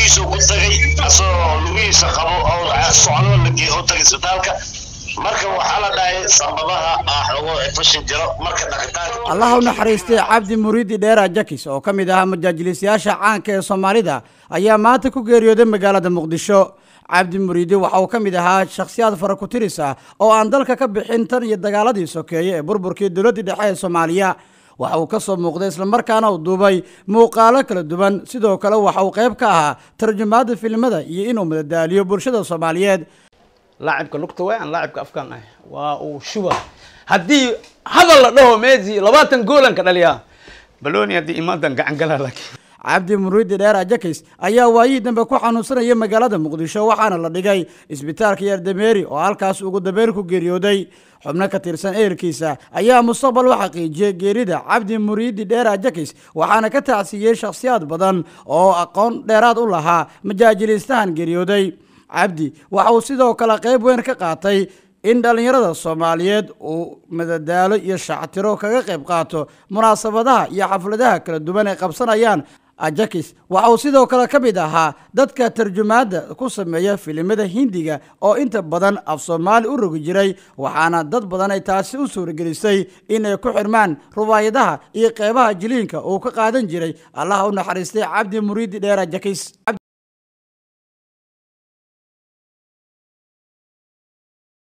lugihiisu ku tagay asagoo lugihiisa qabo socdo la tagay isbitaalka marka waxaa la dhahay sambabaha ah ogo infashin jiro marka dhaqitaanka allah u naxariistay cabdi muriidi dheera jakis oo ka mid ahaa majaajiliisyaasha caanka ee soomaalida ayaa maanta ku geeriyooday magaalada muqdisho cabdi muriidi waxa uu ka mid ahaa shakhsiyaad fara ku tiris ah oo aan dalka ka bixin tan iyo dagaaladii sokeeye ee burburkii dowladdii dhexe ee soomaaliya waxa uu ka soo muuqday isla markaana u duubay muuqaalo kala duwan sidoo kale waxa uu qayb ka ahaa tarjumaadda filimada iyo inuu madadaaliyo bulshada soomaaliyeed laacibka lugta way aan laacibka afkaan ah waa uu shuba haddii hadal la dhaho meji labaatan goolanka dhaliya dhaliyaa balooni haddii imaadan gacan laakiin cabdi muriidi dheer ajakays ayaa waayihii dambe ku xanuunsanaya magaalada muqdisho waxaana la dhigay isbitaalka yardameeri oo halkaas ugu dabeer ku geeriyooday xubno ka tirsan ehelkiisa ayaa mustaqbal u xaqiijiyay geerida cabdi muriidi dheer ajakays waxaana ka tacsiiyey shakhsiyaad badan oo aqoon dheeraad u lahaa majaajiliistahan geeriyooday cabdi waxa uu sidoo kale qayb weyn ka qaatay in dhallinyarada soomaaliyeed uu madadaalo iyo shactiro kaga qayb qaato munaasabadaha iyo xafladaha kala duwan ay qabsanayaan ajakis waxa uu sidoo kale ka mid ahaa dadka tarjumaadda ku sameeya filimada hindiga oo inta badan af soomaali u rogi jiray waxaana dad badan ay taasi u suuragelisay inay ku xirmaan rubaayadaha iyo qeybaha jiliinka uu ka qaadan jiray allaha u naxariistay cabdi muriidi dheer ajakis